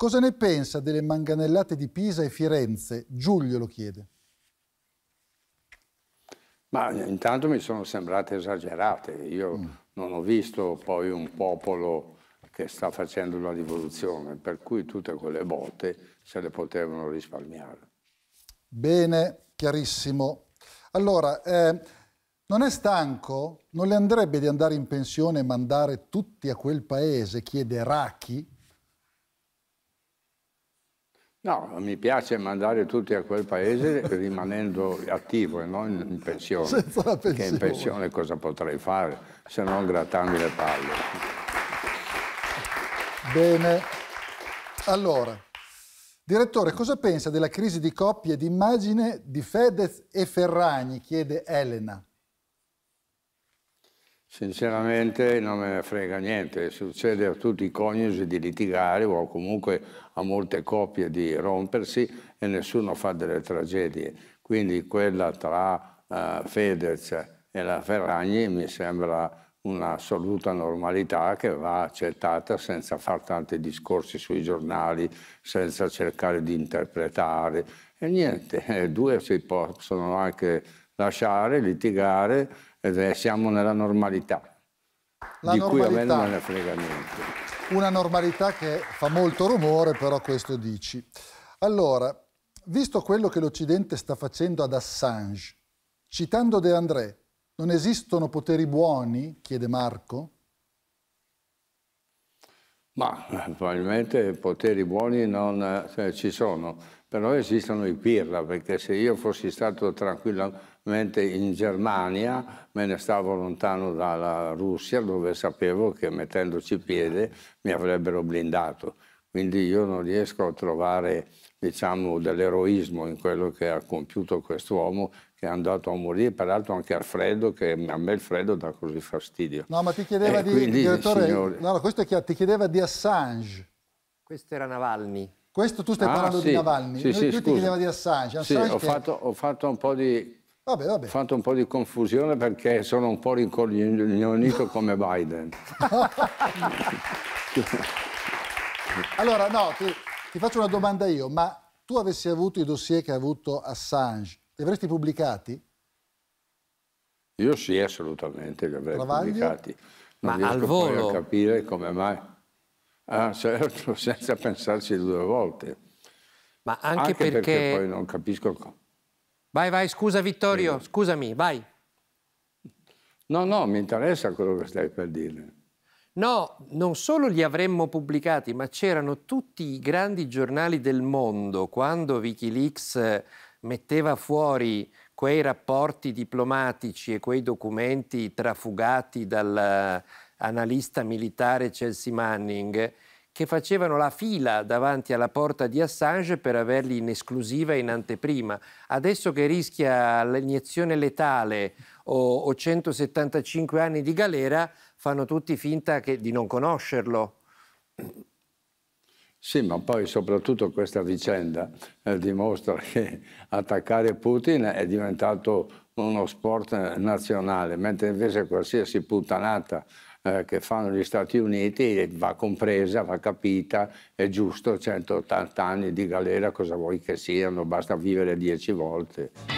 Cosa ne pensa delle manganellate di Pisa e Firenze? Giulio lo chiede. Ma intanto mi sono sembrate esagerate. Io mm. non ho visto poi un popolo che sta facendo la rivoluzione, per cui tutte quelle botte se le potevano risparmiare. Bene, chiarissimo. Allora, eh, non è stanco? Non le andrebbe di andare in pensione e mandare tutti a quel paese? chiede Rachi, No, mi piace mandare tutti a quel paese rimanendo attivo e non in pensione. Senza la pensione. Che in pensione cosa potrei fare se non grattarmi le palle? Bene. Allora, direttore, cosa pensa della crisi di coppie d'immagine di Fedez e Ferragni? chiede Elena. Sinceramente non me ne frega niente, succede a tutti i coniugi di litigare o comunque a molte coppie di rompersi e nessuno fa delle tragedie. Quindi quella tra uh, Fedez e la Ferragni mi sembra un'assoluta normalità che va accettata senza fare tanti discorsi sui giornali, senza cercare di interpretare. E niente, due si possono anche lasciare, litigare e siamo nella normalità. La di normalità. cui a me non ne frega niente. Una normalità che fa molto rumore, però questo dici. Allora, visto quello che l'Occidente sta facendo ad Assange, citando De André, non esistono poteri buoni? chiede Marco. Ma eh, probabilmente poteri buoni non eh, ci sono però esistono i pirla, perché se io fossi stato tranquillamente in Germania, me ne stavo lontano dalla Russia, dove sapevo che mettendoci piede mi avrebbero blindato. Quindi io non riesco a trovare diciamo, dell'eroismo in quello che ha compiuto quest'uomo che è andato a morire, peraltro anche al freddo, che a me il freddo dà così fastidio. No, ma ti chiedeva, eh, di, quindi, direttore, signori... no, ti chiedeva di Assange. Questo era Navalny. Questo tu stai ah, parlando sì. di Navalny, sì, sì, tu ti chiedeva di Assange. Assange sì, ho, fatto, ho fatto un po' di Vabbè, vabbè. Ho fatto un po' di confusione perché sono un po' rincoglionito come Biden. allora, no, ti, ti, faccio una domanda io, ma tu avessi avuto i dossier che ha avuto Assange, li avresti pubblicati? Io sì, assolutamente, li avrei Travaglio? pubblicati. Non ma al volo. a capire come mai. Ah, certo, senza pensarci due volte. Ma anche, anche perché... perché... poi non capisco... Vai, vai, scusa Vittorio, eh. scusami, vai. No, no, mi interessa quello che stai per dire. No, non solo li avremmo pubblicati, ma c'erano tutti i grandi giornali del mondo quando Wikileaks eh, metteva fuori quei rapporti diplomatici e quei documenti trafugati dal, analista militare Chelsea Manning, che facevano la fila davanti alla porta di Assange per averli in esclusiva in anteprima. Adesso che rischia l'iniezione letale o, o 175 anni di galera, fanno tutti finta che, di non conoscerlo. Sì, ma poi soprattutto questa vicenda eh, dimostra che attaccare Putin è diventato uno sport eh, nazionale, mentre invece qualsiasi puttanata eh, che fanno gli Stati Uniti va compresa, va capita, è giusto 180 anni di galera, cosa vuoi che siano, basta vivere 10 volte.